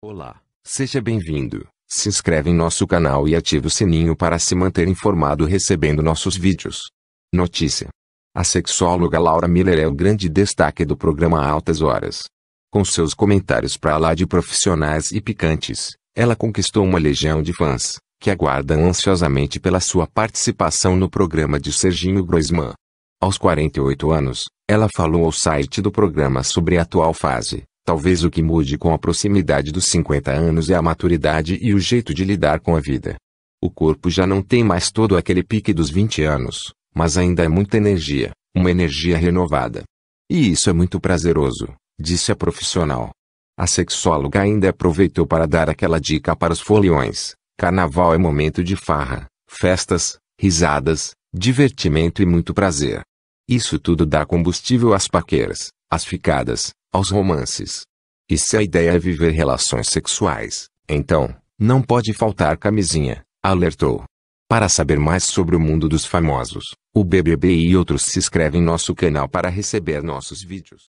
Olá, seja bem-vindo. Se inscreve em nosso canal e ative o sininho para se manter informado recebendo nossos vídeos. Notícia: A sexóloga Laura Miller é o grande destaque do programa Altas Horas. Com seus comentários para lá de profissionais e picantes, ela conquistou uma legião de fãs que aguardam ansiosamente pela sua participação no programa de Serginho Groisman. Aos 48 anos, ela falou ao site do programa sobre a atual fase Talvez o que mude com a proximidade dos 50 anos é a maturidade e o jeito de lidar com a vida. O corpo já não tem mais todo aquele pique dos 20 anos, mas ainda é muita energia, uma energia renovada. E isso é muito prazeroso, disse a profissional. A sexóloga ainda aproveitou para dar aquela dica para os foliões: carnaval é momento de farra, festas, risadas, divertimento e muito prazer. Isso tudo dá combustível às paqueiras, às ficadas, aos romances. E se a ideia é viver relações sexuais, então, não pode faltar camisinha, alertou. Para saber mais sobre o mundo dos famosos, o BBB e outros se inscreve em nosso canal para receber nossos vídeos.